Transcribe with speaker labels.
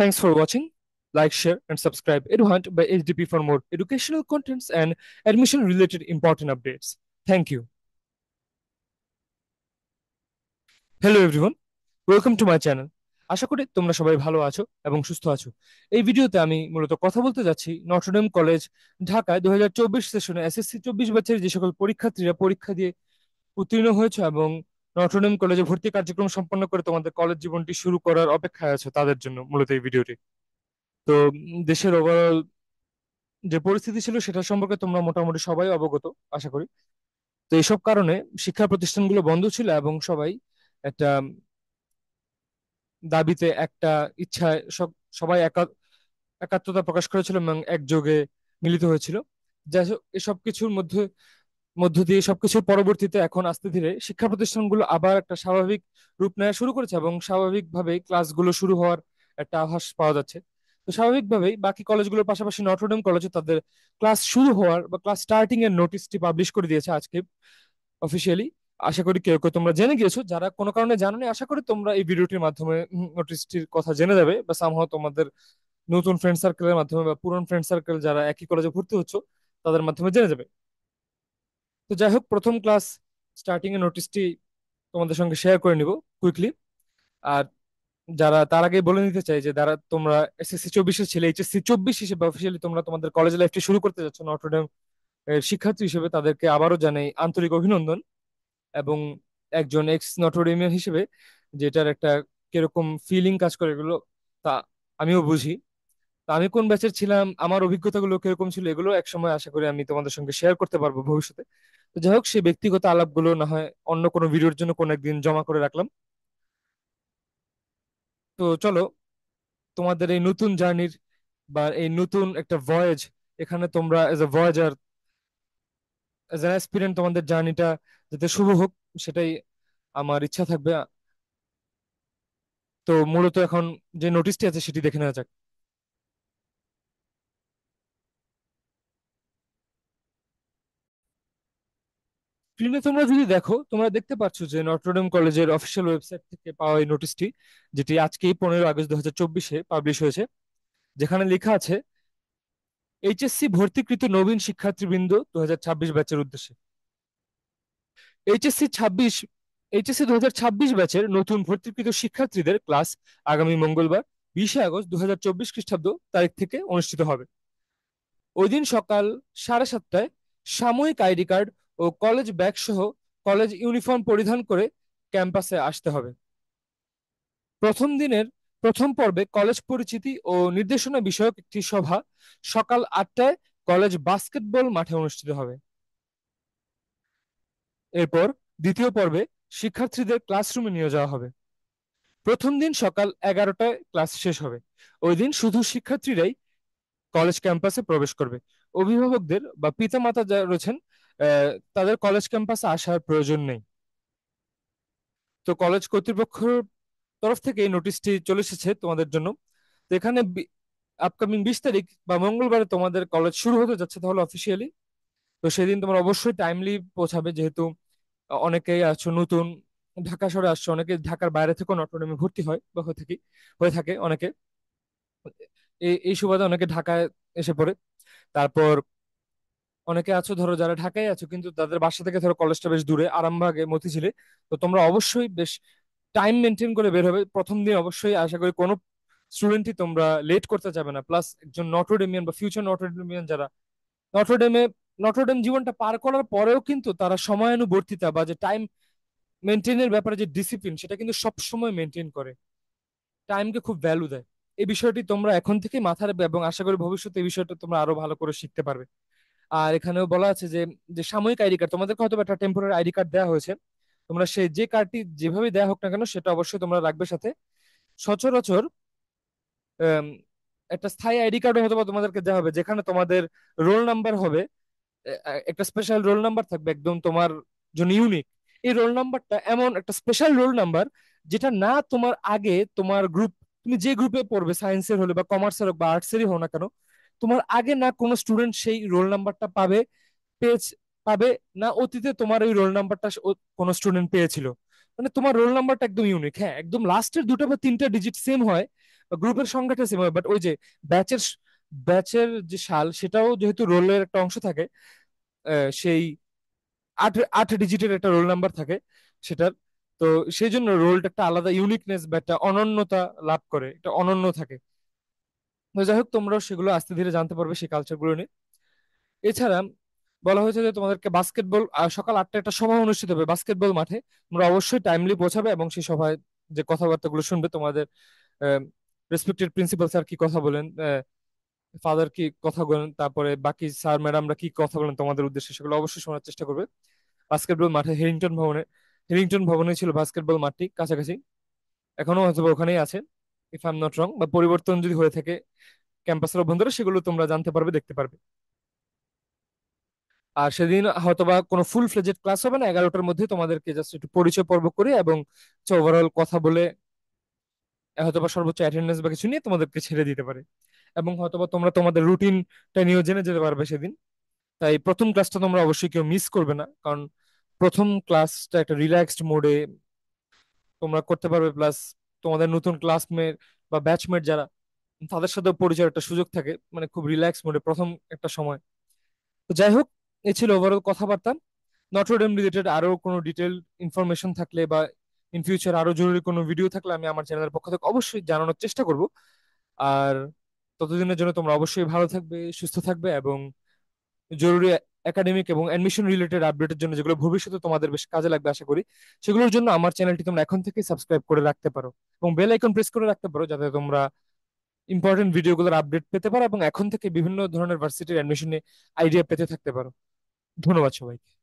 Speaker 1: Thanks for watching. Like, share, and subscribe EduHunt by HDP for more educational contents and admission related important updates. Thank you. Hello, everyone. Welcome to my channel. আশা করি তোমরা সবাই ভালো আছো এবং সুস্থ আছো এই ভিডিওতে আমি মূলত কথা বলতে যাচ্ছি নটরডেম কলেজ ঢাকায় দু হাজার চব্বিশ সেশনে এসএসসি চব্বিশ বছরের যে সকল পরীক্ষার্থীরা পরীক্ষা দিয়ে উত্তীর্ণ হয়েছে এবং নটরডেম কলেজে ভর্তি কার্যক্রম সম্পন্ন করে তোমাদের কলেজ জীবনটি শুরু করার অপেক্ষায় আছে তাদের জন্য মূলত এই ভিডিওটি তো দেশের ওভারঅল যে পরিস্থিতি ছিল সেটা সম্পর্কে তোমরা মোটামুটি সবাই অবগত আশা করি তো এইসব কারণে শিক্ষা প্রতিষ্ঠানগুলো বন্ধ ছিল এবং সবাই একটা দাবিতে একটা ইচ্ছায় সবাই একাত্মতা প্রকাশ করেছিল এবং একযোগে মিলিত হয়েছিল যা এসব কিছুর মধ্যে মধ্য দিয়ে সবকিছুর পরবর্তীতে এখন আস্তে ধীরে শিক্ষা প্রতিষ্ঠানগুলো আবার একটা স্বাভাবিক রূপ নেওয়া শুরু করেছে এবং স্বাভাবিকভাবে ক্লাসগুলো শুরু হওয়ার একটা আভাস পাওয়া যাচ্ছে তো স্বাভাবিকভাবেই বাকি কলেজগুলোর পাশাপাশি নটরডেম কলেজে তাদের ক্লাস শুরু হওয়ার বা ক্লাস স্টার্টিং এর নোটিশটি পাবলিশ করে দিয়েছে আজকে অফিসিয়ালি আশা করি কেউ কেউ তোমরা জেনে গিয়েছো যারা কোনো কারণে জানোনি আশা করি তোমরা এই ভিডিওটির মাধ্যমে নোটিশটির কথা জেনে যাবে বা সামহাও তোমাদের নতুন ফ্রেন্ড সার্কেলের মাধ্যমে বা পুরনো ফ্রেন্ড সার্কেল যারা একই কলেজে ভর্তি হচ্ছ তাদের মাধ্যমে জেনে যাবে তো যাই হোক প্রথম ক্লাস স্টার্টিং এ নোটিশটি তোমাদের সঙ্গে শেয়ার করে নিব কুইকলি আর যারা তার আগে বলে নিতে চাই যে যারা তোমরা এসএসসি চব্বিশে ছেলে এইচএসসি চব্বিশ হিসেবে অফিসিয়ালি তোমরা তোমাদের কলেজ লাইফটি শুরু করতে যাচ্ছ নটরডেম শিক্ষার্থী হিসেবে তাদেরকে আবারও জানাই আন্তরিক অভিনন্দন এবং একজন এক্স নটরডেমিয়ান হিসেবে যেটার একটা কিরকম ফিলিং কাজ করে এগুলো তা আমিও বুঝি তা আমি কোন ব্যাচের ছিলাম আমার অভিজ্ঞতাগুলো কিরকম ছিল এগুলো একসময় আশা করি আমি তোমাদের সঙ্গে শেয়ার করতে পারবো ভবিষ্যতে তো যাই হোক সেই ব্যক্তিগত আলাপগুলো না হয় অন্য কোনো ভিডিওর জন্য কোনো একদিন জমা করে রাখলাম তো চলো তোমাদের এই নতুন জার্নির বা এই নতুন একটা ভয়েজ এখানে তোমরা as a voyager as an aspirant তোমাদের জার্নিটা যাতে শুভ হোক সেটাই আমার ইচ্ছা থাকবে তো মূলত এখন যে নোটিশটি আছে সেটি দেখে নেওয়া যাক স্ক্রিনে তোমরা যদি দেখো তোমরা দেখতে পাচ্ছ যে নটরডেম কলেজের অফিসিয়াল ওয়েবসাইট থেকে পাওয়া এই নোটিশটি যেটি আজকেই পনেরো আগস্ট দু হাজার চব্বিশে পাবলিশ হয়েছে যেখানে লেখা আছে এইচএসসি ভর্তিকৃত নবীন শিক্ষার্থীবৃন্দ দু হাজার ছাব্বিশ ব্যাচের উদ্দেশ্যে এইচএসসি ছাব্বিশ এইচএসসি দু হাজার ছাব্বিশ ব্যাচের নতুন ভর্তিকৃত শিক্ষার্থীদের ক্লাস আগামী মঙ্গলবার বিশে আগস্ট দু হাজার চব্বিশ খ্রিস্টাব্দ তারিখ থেকে অনুষ্ঠিত হবে ওই দিন সকাল সাড়ে সাতটায় সাময়িক আইডি কার্ড ও কলেজ ব্যাগ সহ কলেজ ইউনিফর্ম পরিধান করে ক্যাম্পাসে আসতে হবে প্রথম দিনের প্রথম পর্বে কলেজ পরিচিতি ও নির্দেশনা বিষয়ক একটি সভা সকাল আটটায় কলেজ বাস্কেটবল মাঠে অনুষ্ঠিত হবে এরপর দ্বিতীয় পর্বে শিক্ষার্থীদের ক্লাসরুমে নিয়ে যাওয়া হবে প্রথম দিন সকাল এগারোটায় ক্লাস শেষ হবে ওই দিন শুধু শিক্ষার্থীরাই কলেজ ক্যাম্পাসে প্রবেশ করবে অভিভাবকদের বা পিতামাতা যারা রয়েছেন তাদের কলেজ ক্যাম্পাসে আসার প্রয়োজন নেই তো কলেজ কর্তৃপক্ষের তরফ থেকে এই নোটিশটি চলে এসেছে তোমাদের জন্য তো এখানে আপকামিং বিশ তারিখ বা মঙ্গলবারে তোমাদের কলেজ শুরু হতে যাচ্ছে তাহলে অফিসিয়ালি তো সেদিন তোমার অবশ্যই টাইমলি পৌঁছাবে যেহেতু অনেকেই আছো নতুন ঢাকা শহরে আসছো অনেকে ঢাকার বাইরে থেকেও নটরডেমে ভর্তি হয় বা হয়ে থাকি হয়ে থাকে অনেকে এই সুবাদে অনেকে ঢাকায় এসে পড়ে তারপর অনেকে আছো ধরো যারা ঢাকায় আছো কিন্তু তাদের বাসা থেকে ধরো কলেজটা বেশ দূরে আরামবাগে মতিঝিলে তো তোমরা অবশ্যই বেশ টাইম মেনটেন করে বের হবে প্রথম দিন অবশ্যই আশা করি কোনো স্টুডেন্টই তোমরা লেট করতে যাবে না প্লাস একজন নটোডেমিয়ান বা ফিউচার নটোডেমিয়ান যারা নটরডেমে নটরডেম জীবনটা পার করার পরেও কিন্তু তারা সময়ানুবর্তিতা বা যে টাইম মেনটেনের ব্যাপারে যে ডিসিপ্লিন সেটা কিন্তু সবসময় মেনটেন করে টাইমকে খুব ভ্যালু দেয় এই বিষয়টি তোমরা এখন থেকে মাথায় রাখবে এবং আশা করি ভবিষ্যতে এই বিষয়টা তোমরা আরো ভালো করে শিখতে পারবে আর এখানেও বলা আছে যে যে সাময়িক আইডি কার্ড তোমাদেরকে হয়তো একটা টেম্পোরারি আইডি কার্ড দেওয়া হয়েছে তোমরা সেই যে কার্ডটি যেভাবে দেওয়া হোক না কেন সেটা অবশ্যই তোমরা রাখবে সাথে সচরাচর একটা স্থায়ী আইডি কার্ড হয়তো তোমাদেরকে দেওয়া হবে যেখানে তোমাদের রোল নাম্বার হবে একটা স্পেশাল রোল নাম্বার থাকবে একদম তোমার জন্য ইউনিক এই রোল নাম্বারটা এমন একটা স্পেশাল রোল নাম্বার যেটা না তোমার আগে তোমার গ্রুপ তুমি যে গ্রুপে পড়বে সায়েন্সের হলে বা কমার্সের হোক বা আর্টসেরই হোক না কেন তোমার আগে না কোনো স্টুডেন্ট সেই রোল নাম্বারটা পাবে পেজ পাবে না অতীতে তোমার ওই রোল নাম্বারটা কোনো স্টুডেন্ট পেয়েছিল মানে তোমার রোল নাম্বারটা একদম ইউনিক হ্যাঁ একদম লাস্টের দুটো বা তিনটা ডিজিট সেম হয় গ্রুপের সংখ্যাটা সেম হয় বাট ওই যে ব্যাচের ব্যাচের যে সাল সেটাও যেহেতু রোলের একটা অংশ থাকে সেই আট আট ডিজিটের একটা রোল নাম্বার থাকে সেটার তো সেই জন্য রোলটা একটা আলাদা ইউনিকনেস বা একটা অনন্যতা লাভ করে এটা অনন্য থাকে তো যাই হোক তোমরাও সেগুলো আস্তে ধীরে জানতে পারবে সেই কালচারগুলো নিয়ে এছাড়া বলা হয়েছে যে তোমাদেরকে বাস্কেটবল সকাল আটটা একটা সভা অনুষ্ঠিত হবে বাস্কেটবল মাঠে তোমরা অবশ্যই টাইমলি পৌঁছাবে এবং সেই সভায় যে কথাবার্তাগুলো শুনবে তোমাদের রেসপেক্টেড প্রিন্সিপাল স্যার কি কথা বলেন ফাদার কি কথা বলেন তারপরে বাকি স্যার ম্যাডামরা কি কথা বলেন তোমাদের উদ্দেশ্যে সেগুলো অবশ্যই শোনার চেষ্টা করবে বাস্কেটবল মাঠে হেরিংটন ভবনে হেরিংটন ভবনে ছিল বাস্কেটবল মাঠটি কাছাকাছি এখনো হয়তো ওখানেই আছে if I am not wrong বা পরিবর্তন যদি হয়ে থাকে ক্যাম্পাসের অভ্যন্তরে সেগুলো তোমরা জানতে পারবে দেখতে পারবে আর সেদিন হয়তোবা কোনো ফুল ফ্লেজেড ক্লাস হবে না এগারোটার মধ্যে তোমাদেরকে জাস্ট একটু পরিচয় পর্ব করে এবং ওভারঅল কথা বলে হয়তোবা সর্বোচ্চ অ্যাটেন্ডেন্স বা কিছু নিয়ে তোমাদেরকে ছেড়ে দিতে পারে এবং হয়তোবা তোমরা তোমাদের রুটিনটা নিয়েও জেনে যেতে পারবে সেদিন তাই প্রথম ক্লাসটা তোমরা অবশ্যই কেউ মিস করবে না কারণ প্রথম ক্লাসটা একটা রিল্যাক্সড মোডে তোমরা করতে পারবে প্লাস তোমাদের নতুন ক্লাসমেট বা ব্যাচমেট যারা তাদের সাথে পরিচয় একটা সুযোগ থাকে মানে খুব রিল্যাক্স মোডে প্রথম একটা সময় তো যাই হোক এ ছিল ওভারঅল কথাবার্তা নটরডেম রিলেটেড আরো কোনো ডিটেল ইনফরমেশন থাকলে বা ইন ফিউচার আরো জরুরি কোনো ভিডিও থাকলে আমি আমার চ্যানেলের পক্ষ থেকে অবশ্যই জানানোর চেষ্টা করব আর ততদিনের জন্য তোমরা অবশ্যই ভালো থাকবে সুস্থ থাকবে এবং জরুরি একাডেমিক এবং অ্যাডমিশন রিলেটেড আপডেটের জন্য যেগুলো ভবিষ্যতে তোমাদের বেশ কাজে লাগবে আশা করি সেগুলোর জন্য আমার চ্যানেলটি তোমরা এখন থেকে সাবস্ক্রাইব করে রাখতে পারো এবং বেল আইকন প্রেস করে রাখতে পারো যাতে তোমরা ইম্পর্টেন্ট ভিডিওগুলোর আপডেট পেতে পারো এবং এখন থেকে বিভিন্ন ধরনের ভার্সিটির অ্যাডমিশনে আইডিয়া পেতে থাকতে পারো ধন্যবাদ সবাইকে